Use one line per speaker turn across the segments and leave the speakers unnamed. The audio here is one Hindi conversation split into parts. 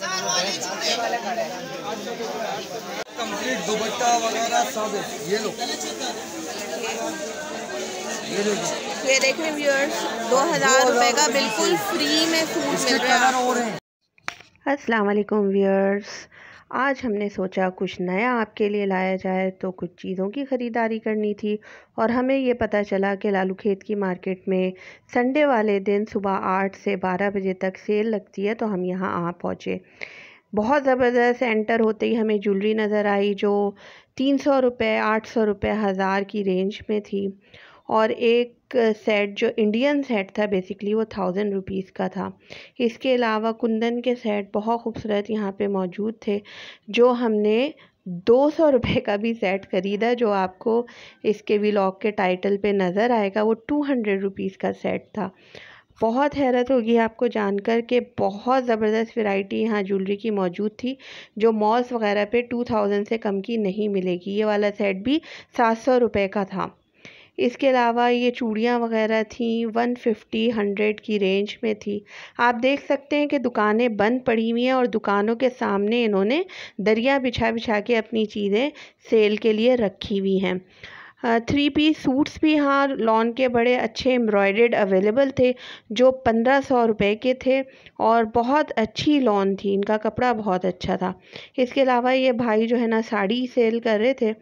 कंप्लीट दुबट्टा वगैरह सब ये लो ये देखो ये देखें व्यूअर्स दो हज़ार रुपए का बिल्कुल फ्री में सूट मिल रहा है असलम व्यूअर्स आज हमने सोचा कुछ नया आपके लिए लाया जाए तो कुछ चीज़ों की ख़रीदारी करनी थी और हमें ये पता चला कि लालू खेत की मार्केट में संडे वाले दिन सुबह आठ से बारह बजे तक सेल लगती है तो हम यहाँ आ पहुँचे बहुत ज़बरदस्त एंटर होते ही हमें ज्वेलरी नज़र आई जो तीन सौ रुपये आठ सौ रुपये हज़ार की रेंज में थी और एक सेट जो इंडियन सेट था बेसिकली वो थाउजेंड रुपीज़ का था इसके अलावा कुंदन के सेट बहुत खूबसूरत यहाँ पे मौजूद थे जो हमने दो सौ रुपये का भी सेट ख़रीदा जो आपको इसके व्लॉग के टाइटल पे नज़र आएगा वो टू हंड्रेड रुपीज़ का सेट था बहुत हैरत होगी आपको जानकर के बहुत ज़बरदस्त वैरायटी यहाँ ज्वेलरी की मौजूद थी जो मॉल्स वगैरह पे टू थाउजेंड से कम की नहीं मिलेगी ये वाला सेट भी सात सौ रुपये का था इसके अलावा ये चूड़ियाँ वगैरह थी वन फिफ्टी हंड्रेड की रेंज में थी आप देख सकते हैं कि दुकानें बंद पड़ी हुई हैं और दुकानों के सामने इन्होंने दरिया बिछा बिछा के अपनी चीज़ें सेल के लिए रखी हुई हैं थ्री पीस सूट्स भी हाँ लॉन के बड़े अच्छे एम्ब्रॉयड अवेलेबल थे जो पंद्रह सौ रुपये के थे और बहुत अच्छी लॉन थी इनका कपड़ा बहुत अच्छा था इसके अलावा ये भाई जो है ना साड़ी सेल कर रहे थे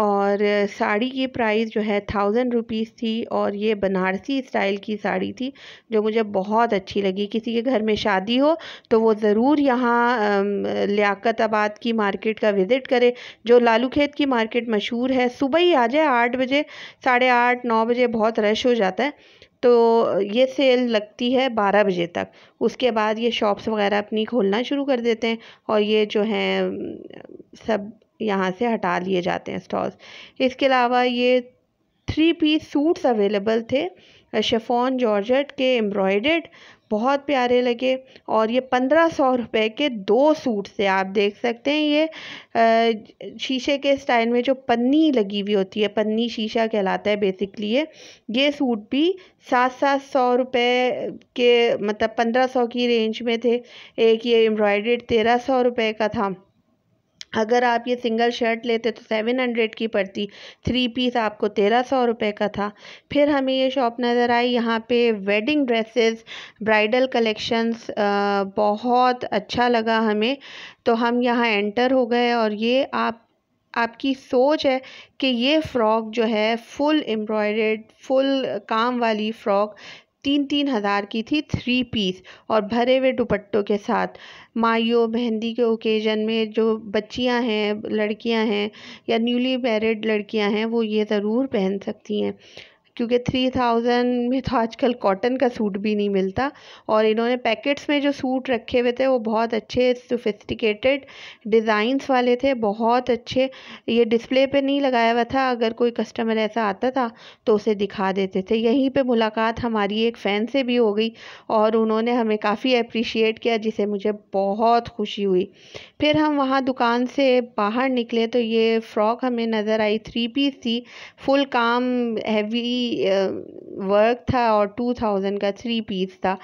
और साड़ी की प्राइस जो है थाउजेंड रुपीज़ थी और ये बनारसी स्टाइल की साड़ी थी जो मुझे बहुत अच्छी लगी किसी के घर में शादी हो तो वो ज़रूर यहाँ आबाद की मार्केट का विज़िट करे जो लालू खेत की मार्केट मशहूर है सुबह ही आ जाए आठ बजे साढ़े आठ नौ बजे बहुत रश हो जाता है तो ये सेल लगती है बारह बजे तक उसके बाद ये शॉप्स वगैरह अपनी खोलना शुरू कर देते हैं और ये जो हैं सब यहाँ से हटा लिए जाते हैं स्टॉल्स इसके अलावा ये थ्री पीस सूट्स अवेलेबल थे शेफ़ोन जॉर्ज के एम्ब्रॉयडेड बहुत प्यारे लगे और ये पंद्रह सौ रुपये के दो सूट से आप देख सकते हैं ये शीशे के स्टाइल में जो पन्नी लगी हुई होती है पन्नी शीशा कहलाता है बेसिकली ये ये सूट भी सात सात सौ रुपये के मतलब पंद्रह सौ की रेंज में थे एक ये एम्ब्रॉयडेड तेरह सौ रुपये का था अगर आप ये सिंगल शर्ट लेते तो सेवन हंड्रेड की पड़ती थ्री पीस आपको तेरह सौ रुपये का था फिर हमें ये शॉप नज़र आई यहाँ पे वेडिंग ड्रेसेस ब्राइडल कलेक्शंस बहुत अच्छा लगा हमें तो हम यहाँ एंटर हो गए और ये आप आपकी सोच है कि ये फ़्रॉक जो है फुल एम्ब्रॉयड फुल काम वाली फ़्रॉक तीन तीन हज़ार की थी थ्री पीस और भरे हुए दुपट्टों के साथ माइयों मेहंदी के ओकेज़न में जो बच्चियां हैं लड़कियां हैं या न्यूली मैरिड लड़कियां हैं वो ये ज़रूर पहन सकती हैं क्योंकि थ्री थाउजेंड में तो आजकल कॉटन का सूट भी नहीं मिलता और इन्होंने पैकेट्स में जो सूट रखे हुए थे वो बहुत अच्छे सोफिस्टिकेटेड डिज़ाइंस वाले थे बहुत अच्छे ये डिस्प्ले पे नहीं लगाया हुआ था अगर कोई कस्टमर ऐसा आता था तो उसे दिखा देते थे यहीं पे मुलाकात हमारी एक फ़ैन से भी हो गई और उन्होंने हमें काफ़ी अप्रिशिएट किया जिसे मुझे बहुत खुशी हुई फिर हम वहाँ दुकान से बाहर निकले तो ये फ़्रॉक हमें नज़र आई थ्री पीस थी फुल काम हैवी वर्क था और टू थाउजेंड का थ्री पीस था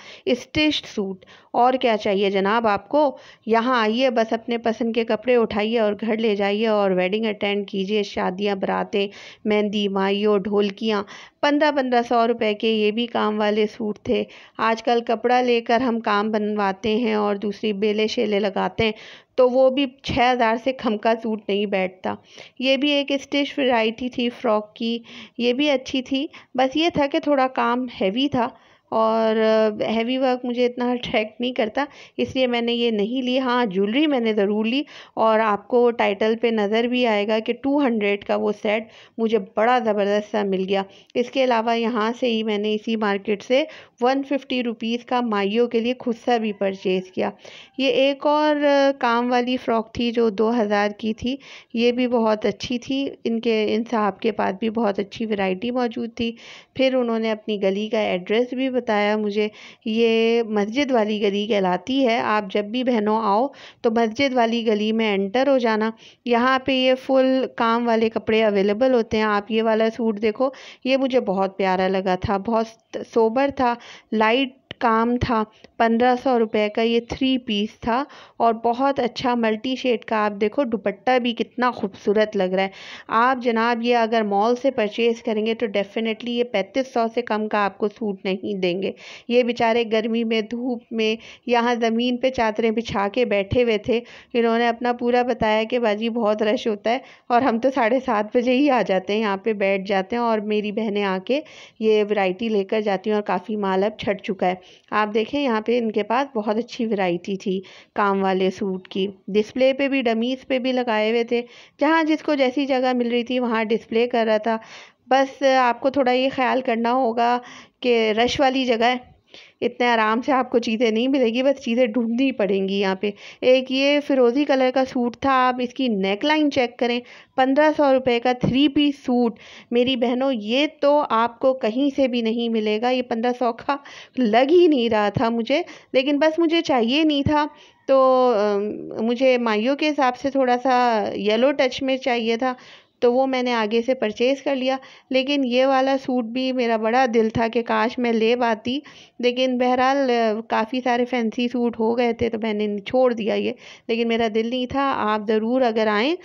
स्टिच सूट और क्या चाहिए जनाब आपको यहाँ आइए बस अपने पसंद के कपड़े उठाइए और घर ले जाइए और वेडिंग अटेंड कीजिए शादियाँ बरातें मेहंदी माइयों ढोलकियाँ पंद्रह पंद्रह सौ रुपए के ये भी काम वाले सूट थे आजकल कपड़ा लेकर हम काम बनवाते हैं और दूसरी बेले शेले लगाते हैं तो वो भी छः हज़ार से खम का सूट नहीं बैठता ये भी एक स्टिच वैरायटी थी फ़्रॉक की ये भी अच्छी थी बस ये था कि थोड़ा काम हैवी था और हैवी वर्क मुझे इतना अट्रैक्ट नहीं करता इसलिए मैंने ये नहीं ली हाँ ज्वेलरी मैंने ज़रूर ली और आपको टाइटल पे नज़र भी आएगा कि टू हंड्रेड का वो सेट मुझे बड़ा ज़बरदस्त सा मिल गया इसके अलावा यहाँ से ही मैंने इसी मार्केट से वन फिफ्टी रुपीज़ का माइयों के लिए खुद सा भी परचेज़ किया ये एक और काम वाली फ़्रॉक थी जो दो हज़ार की थी ये भी बहुत अच्छी थी इनके इन साहब के पास भी बहुत अच्छी वैराइटी मौजूद थी फिर उन्होंने अपनी गली का एड्रेस भी बताया मुझे ये मस्जिद वाली गली कहलाती है आप जब भी बहनों आओ तो मस्जिद वाली गली में एंटर हो जाना यहाँ पे ये फुल काम वाले कपड़े अवेलेबल होते हैं आप ये वाला सूट देखो ये मुझे बहुत प्यारा लगा था बहुत सोबर था लाइट काम था पंद्रह सौ रुपये का ये थ्री पीस था और बहुत अच्छा मल्टी शेड का आप देखो दुपट्टा भी कितना खूबसूरत लग रहा है आप जनाब ये अगर मॉल से परचेज़ करेंगे तो डेफ़िनेटली ये पैंतीस सौ से कम का आपको सूट नहीं देंगे ये बेचारे गर्मी में धूप में यहाँ ज़मीन पर चादरें बिछा के बैठे हुए थे इन्होंने अपना पूरा बताया कि भाजी बहुत रश होता है और हम तो साढ़े सात बजे ही आ जाते हैं यहाँ पर बैठ जाते हैं और मेरी बहनें आके ये वैरायटी लेकर जाती हैं और काफ़ी माल अब छट चुका है आप देखें यहाँ पे इनके पास बहुत अच्छी वैरायटी थी काम वाले सूट की डिस्प्ले पे भी डमीज़ पे भी लगाए हुए थे जहाँ जिसको जैसी जगह मिल रही थी वहाँ डिस्प्ले कर रहा था बस आपको थोड़ा ये ख्याल करना होगा कि रश वाली जगह इतने आराम से आपको चीज़ें नहीं मिलेगी बस चीज़ें ढूंढनी पड़ेंगी यहाँ पे एक ये फिरोज़ी कलर का सूट था आप इसकी नेक लाइन चेक करें पंद्रह सौ रुपये का थ्री पीस सूट मेरी बहनों ये तो आपको कहीं से भी नहीं मिलेगा ये पंद्रह सौ का लग ही नहीं रहा था मुझे लेकिन बस मुझे चाहिए नहीं था तो मुझे माइयों के हिसाब से थोड़ा सा येलो टच में चाहिए था तो वो मैंने आगे से परचेज़ कर लिया लेकिन ये वाला सूट भी मेरा बड़ा दिल था कि काश मैं ले पाती लेकिन बहरहाल काफ़ी सारे फैंसी सूट हो गए थे तो मैंने छोड़ दिया ये लेकिन मेरा दिल नहीं था आप ज़रूर अगर आएँ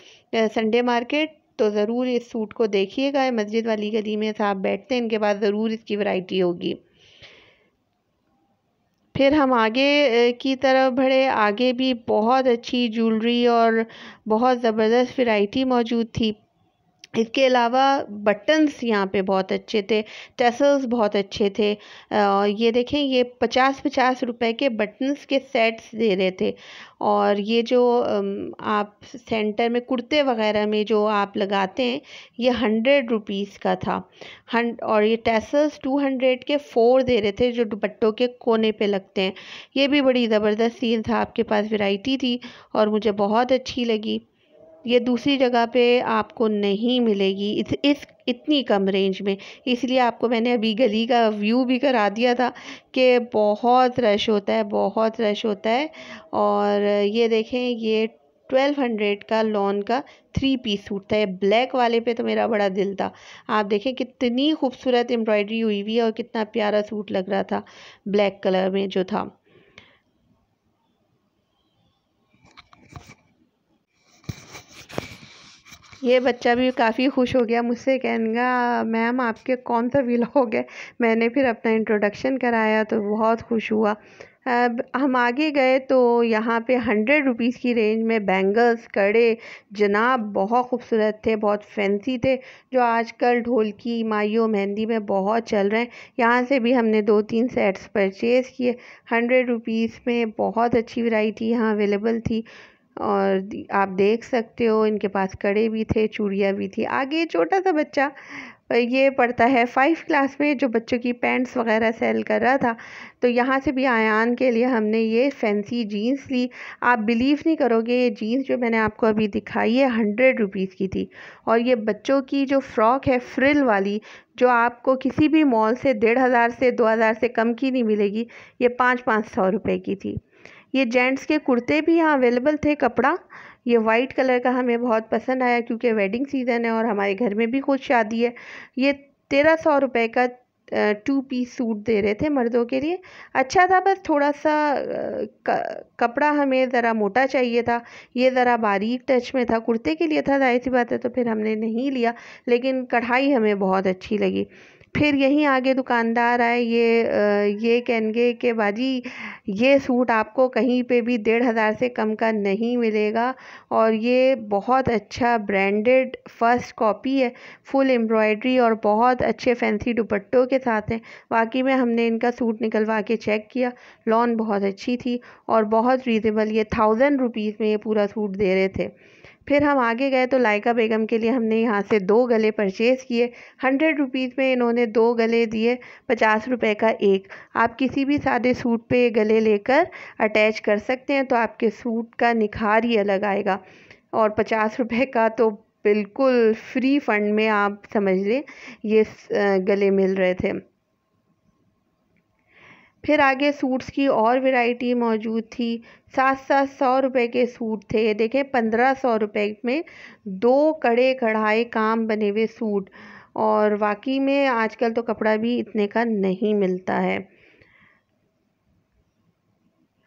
संडे मार्केट तो ज़रूर इस सूट को देखिएगा मस्जिद वाली गली में साहब बैठते हैं इनके पास ज़रूर इसकी वैरायटी होगी फिर हम आगे की तरफ बढ़े आगे भी बहुत अच्छी ज्वेलरी और बहुत ज़बरदस्त वैरायटी मौजूद थी इसके अलावा बटन्स यहाँ पे बहुत अच्छे थे टेसल्स बहुत अच्छे थे और ये देखें ये पचास पचास रुपए के बटन्स के सेट्स दे रहे थे और ये जो आप सेंटर में कुर्ते वगैरह में जो आप लगाते हैं ये हंड्रेड रुपीज़ का था हंड और ये टेसल्स टू हंड्रेड के फोर दे रहे थे जो दुपट्टों के कोने पे लगते हैं ये भी बड़ी ज़बरदस्त सील था आपके पास वेराइटी थी और मुझे बहुत अच्छी लगी ये दूसरी जगह पे आपको नहीं मिलेगी इस इस इतनी कम रेंज में इसलिए आपको मैंने अभी गली का व्यू भी करा दिया था कि बहुत रश होता है बहुत रश होता है और ये देखें ये ट्वेल्व हंड्रेड का लॉन का थ्री पीस सूट था ये ब्लैक वाले पे तो मेरा बड़ा दिल था आप देखें कितनी खूबसूरत एम्ब्रॉयडरी हुई हुई है और कितना प्यारा सूट लग रहा था ब्लैक कलर में जो था ये बच्चा भी काफ़ी खुश हो गया मुझसे कहने मैम आपके कौन सा व्लॉग है मैंने फिर अपना इंट्रोडक्शन कराया तो बहुत खुश हुआ अब हम आगे गए तो यहाँ पे हंड्रेड रुपीज़ की रेंज में बैंगल्स कड़े जनाब बहुत खूबसूरत थे बहुत फैंसी थे जो आजकल ढोलकी माइयों मेहंदी में बहुत चल रहे हैं यहाँ से भी हमने दो तीन सेट्स परचेज़ किए हंड्रेड रुपीज़ में बहुत अच्छी वैरायटी यहाँ अवेलेबल थी और आप देख सकते हो इनके पास कड़े भी थे चूड़ियाँ भी थी आगे छोटा सा बच्चा ये पढ़ता है फाइव क्लास में जो बच्चों की पैंट्स वगैरह सेल कर रहा था तो यहाँ से भी आयान के लिए हमने ये फैंसी जीन्स ली आप बिलीव नहीं करोगे ये जीन्स जो मैंने आपको अभी दिखाई है हंड्रेड रुपीज़ की थी और ये बच्चों की जो फ्रॉक है फ्रिल वाली जो आपको किसी भी मॉल से डेढ़ हज़ार से दो हज़ार से कम की नहीं मिलेगी ये पाँच पाँच सौ रुपये की थी ये जेंट्स के कुर्ते भी यहाँ अवेलेबल थे कपड़ा ये वाइट कलर का हमें बहुत पसंद आया क्योंकि वेडिंग सीज़न है और हमारे घर में भी कुछ शादी है ये तेरह सौ रुपये का टू पीस सूट दे रहे थे मर्दों के लिए अच्छा था बस थोड़ा सा कपड़ा हमें ज़रा मोटा चाहिए था ये ज़रा बारीक टच में था कुर्ते के लिए था जाहिर सी बात है तो फिर हमने नहीं लिया लेकिन कढ़ाई हमें बहुत अच्छी लगी फिर यहीं आगे दुकानदार आए ये ये कहेंगे कि बाजी ये सूट आपको कहीं पे भी डेढ़ हज़ार से कम का नहीं मिलेगा और ये बहुत अच्छा ब्रांडेड फर्स्ट कॉपी है फुल एम्ब्रॉयडरी और बहुत अच्छे फैंसी दुपट्टों के साथ हैं वाकई में हमने इनका सूट निकलवा के चेक किया लॉन बहुत अच्छी थी और बहुत रीज़नेबल ये थाउजेंड रुपीज़ में ये पूरा सूट दे रहे थे फिर हम आगे गए तो लाइका बेगम के लिए हमने यहाँ से दो गले परचेज़ किए हंड्रेड रुपीज़ में इन्होंने दो गले दिए पचास रुपये का एक आप किसी भी सादे सूट पे गले लेकर अटैच कर सकते हैं तो आपके सूट का निखार ही अलग आएगा और पचास रुपये का तो बिल्कुल फ्री फंड में आप समझ लें ये गले मिल रहे थे फिर आगे सूट्स की और वैरायटी मौजूद थी सात सात सौ रुपए के सूट थे देखें पंद्रह सौ रुपए में दो कड़े कढ़ाई काम बने हुए सूट और वाकई में आजकल तो कपड़ा भी इतने का नहीं मिलता है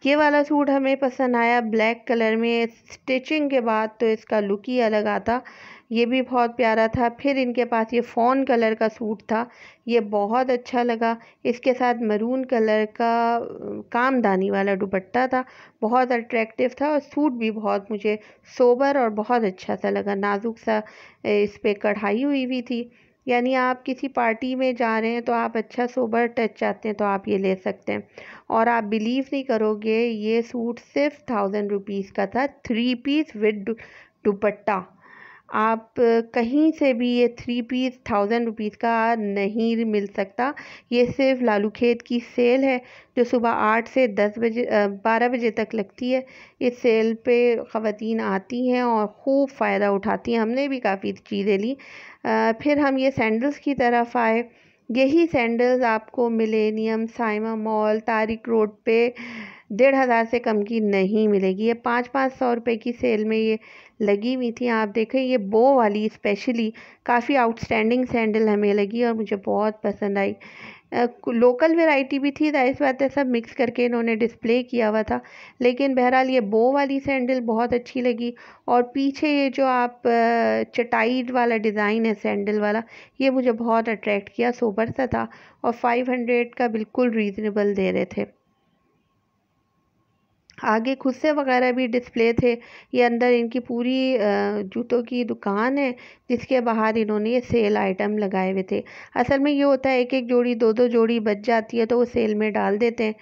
ये वाला सूट हमें पसंद आया ब्लैक कलर में स्टिचिंग के बाद तो इसका लुक ही अलग आता ये भी बहुत प्यारा था फिर इनके पास ये फ़ोन कलर का सूट था ये बहुत अच्छा लगा इसके साथ मरून कलर का कामदानी वाला दुपट्टा था बहुत अट्रैक्टिव था और सूट भी बहुत मुझे सोबर और बहुत अच्छा सा लगा नाजुक सा इस पर कढ़ाई हुई हुई थी यानी आप किसी पार्टी में जा रहे हैं तो आप अच्छा सोबर टच चाहते हैं तो आप ये ले सकते हैं और आप बिलीव नहीं करोगे ये सूट सिर्फ थाउजेंड रुपीज़ का था थ्री पीस विद दुपट्टा आप कहीं से भी ये थ्री पीस थाउजेंड रुपीज़ का नहीं मिल सकता ये सिर्फ लालू खेत की सेल है जो सुबह आठ से दस बजे बारह बजे तक लगती है इस सेल पे ख़वान आती हैं और खूब फ़ायदा उठाती हैं हमने भी काफ़ी चीज़ें ली आ, फिर हम ये सैंडल्स की तरफ आए यही सैंडल्स आपको millennium Saima mall Tariq road पे डेढ़ हज़ार से कम की नहीं मिलेगी ये पाँच पाँच सौ रुपये की सेल में ये लगी हुई थी आप देखें ये बो वाली स्पेशली काफ़ी आउटस्टैंडिंग सैंडल हमें लगी और मुझे बहुत पसंद आई लोकल वेराइटी भी थी इस बात है सब मिक्स करके इन्होंने डिस्प्ले किया हुआ था लेकिन बहरहाल ये बो वाली सैंडल बहुत अच्छी लगी और पीछे ये जो आप चटाई वाला डिज़ाइन है सैंडल वाला ये मुझे बहुत अट्रैक्ट किया सोबर सा था और 500 का बिल्कुल रीज़नेबल दे रहे थे आगे खुस्से वगैरह भी डिस्प्ले थे ये अंदर इनकी पूरी जूतों की दुकान है जिसके बाहर इन्होंने ये सेल आइटम लगाए हुए थे असल में ये होता है एक एक जोड़ी दो दो जोड़ी बच जाती है तो वो सेल में डाल देते हैं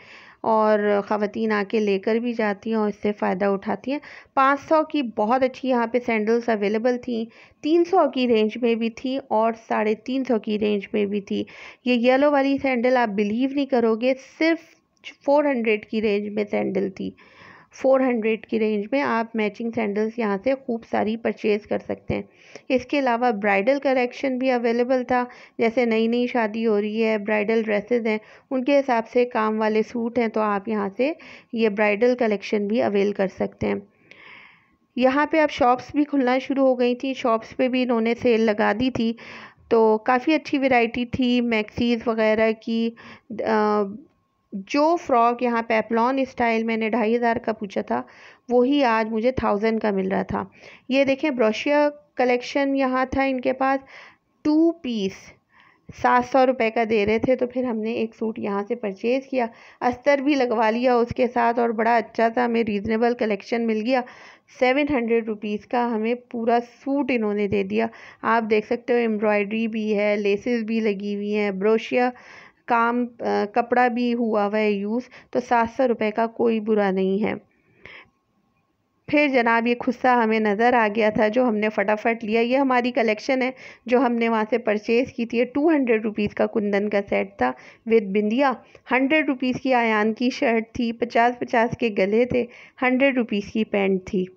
और ख़वान आके लेकर भी जाती हैं और इससे फ़ायदा उठाती हैं पाँच सौ की बहुत अच्छी यहाँ पे सैंडल्स अवेलेबल थी तीन सौ की रेंज में भी थी और साढ़े तीन सौ की रेंज में भी थी ये येलो वाली सैंडल आप बिलीव नहीं करोगे सिर्फ फोर हंड्रेड की रेंज में सैंडल थी फ़ोर हंड्रेड की रेंज में आप मैचिंग सैंडल्स यहाँ से खूब सारी परचेज़ कर सकते हैं इसके अलावा ब्राइडल कलेक्शन भी अवेलेबल था जैसे नई नई शादी हो रही है ब्राइडल ड्रेसेस हैं उनके हिसाब से काम वाले सूट हैं तो आप यहाँ से ये ब्राइडल कलेक्शन भी अवेल कर सकते हैं यहाँ पे अब शॉप्स भी खुलना शुरू हो गई थी शॉप्स पर भी इन्होंने सेल लगा दी थी तो काफ़ी अच्छी वेराइटी थी मैक्सीज़ वगैरह की आ, जो फ्रॉक यहाँ पेपलॉन स्टाइल मैंने ढाई हज़ार का पूछा था वही आज मुझे थाउजेंड का मिल रहा था ये देखें ब्रोशिया कलेक्शन यहाँ था इनके पास टू पीस सात सौ रुपये का दे रहे थे तो फिर हमने एक सूट यहाँ से परचेज़ किया अस्तर भी लगवा लिया उसके साथ और बड़ा अच्छा था हमें रीज़नेबल कलेक्शन मिल गया सेवन हंड्रेड रुपीज़ का हमें पूरा सूट इन्होंने दे दिया आप देख सकते हो एम्ब्रॉयडरी भी है लेसेस भी लगी हुई हैं ब्रोशिया काम कपड़ा भी हुआ हुआ है यूज़ तो सात सौ रुपये का कोई बुरा नहीं है फिर जनाब ये खुस्सा हमें नज़र आ गया था जो हमने फटाफट लिया ये हमारी कलेक्शन है जो हमने वहाँ से परचेज़ की थी टू हंड्रेड रुपीज़ का कुंदन का सेट था विद बिंदिया हंड्रेड रुपीज़ की आयान की शर्ट थी पचास पचास के गले थे हंड्रेड रुपीज़ की पैंट थी